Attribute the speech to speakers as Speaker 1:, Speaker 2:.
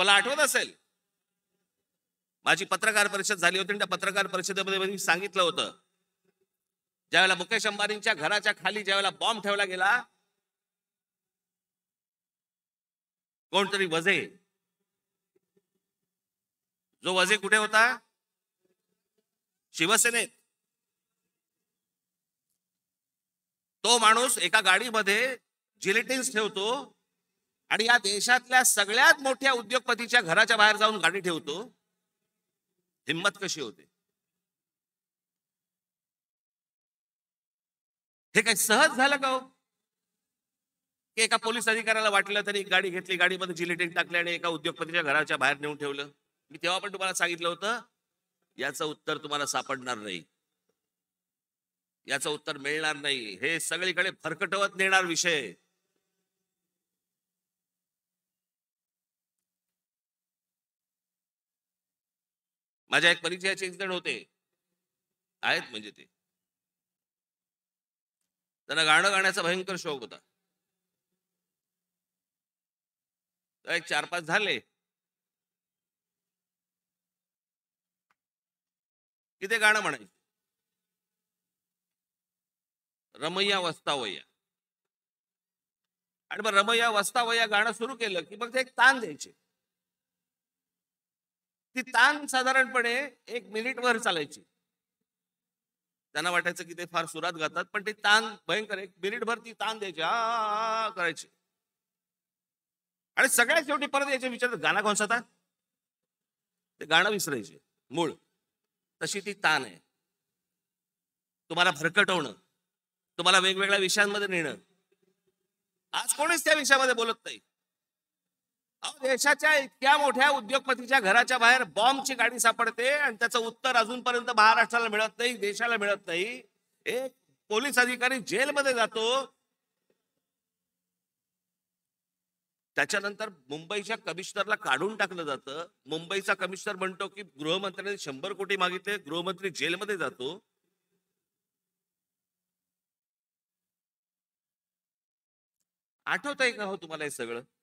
Speaker 1: तुम्हाला आठवत असेल माझी पत्रकार परिषद झाली होती त्या पत्रकार परिषदेमध्ये मी सांगितलं होतं ज्यावेळेला मुकेश अंबानींच्या घराच्या खाली ज्यावेळेला बॉम्ब ठेवला गेला कोणतरी वजे जो वजे कुठे होता शिवसेनेत तो माणूस एका गाडीमध्ये जिलेटिन्स ठेवतो आणि या देशातल्या सगळ्यात मोठ्या उद्योगपतीच्या घराच्या बाहेर जाऊन गाडी ठेवतो हिंमत कशी होते हे काय सहज झालं का हो? की एका पोलीस अधिकाऱ्याला वाटलं तरी गाडी घेतली गाडीमध्ये जिलेटिंग टाकली आणि एका उद्योगपतीच्या घराच्या बाहेर नेऊन ठेवलं मी तेव्हा पण तुम्हाला सांगितलं होतं याचं उत्तर तुम्हाला सापडणार नाही याचं उत्तर मिळणार नाही हे सगळीकडे फरकटवत नेणार विषय माझ्या एक परिचयाचे एक होते आहेत म्हणजे ते त्यांना गाणं गाण्याचा भयंकर शौक होता एक चार पाच झाले किती गाणं म्हणायचं रमैया वस्तावय्या आणि मग रमैया वस्तावय्या गाणं सुरू केलं की मग ते एक ताण द्यायचे ती तान साधारणपणे एक मिनिटभर चालायची त्यांना वाटायचं की ते फार सुरात गातात पण ती तान भयंकर एक मिनिटभर ती तान द्यायची आ करायची आणि सगळ्यात शेवटी परत याच्या विचार गाणं कोणसाता ते गाणं विसरायचे मूळ तशी ती तान आहे तुम्हाला भरकटवणं तुम्हाला वेगवेगळ्या विषयांमध्ये नेणं आज कोणीच त्या विषयामध्ये बोलत नाही देशाच्या इतक्या मोठ्या उद्योगपतीच्या घराच्या बाहेर बॉम्बची गाडी सापडते आणि त्याचं उत्तर अजूनपर्यंत महाराष्ट्राला मिळत नाही देशाला मिळत नाही एक पोलीस अधिकारी जेलमध्ये जातो त्याच्यानंतर मुंबईच्या कमिशनरला काढून टाकलं जातं मुंबईचा कमिशनर म्हणतो की गृहमंत्र्यांनी शंभर कोटी मागितले गृहमंत्री जेलमध्ये जातो आठवत आहे का हो तुम्हाला हे सगळं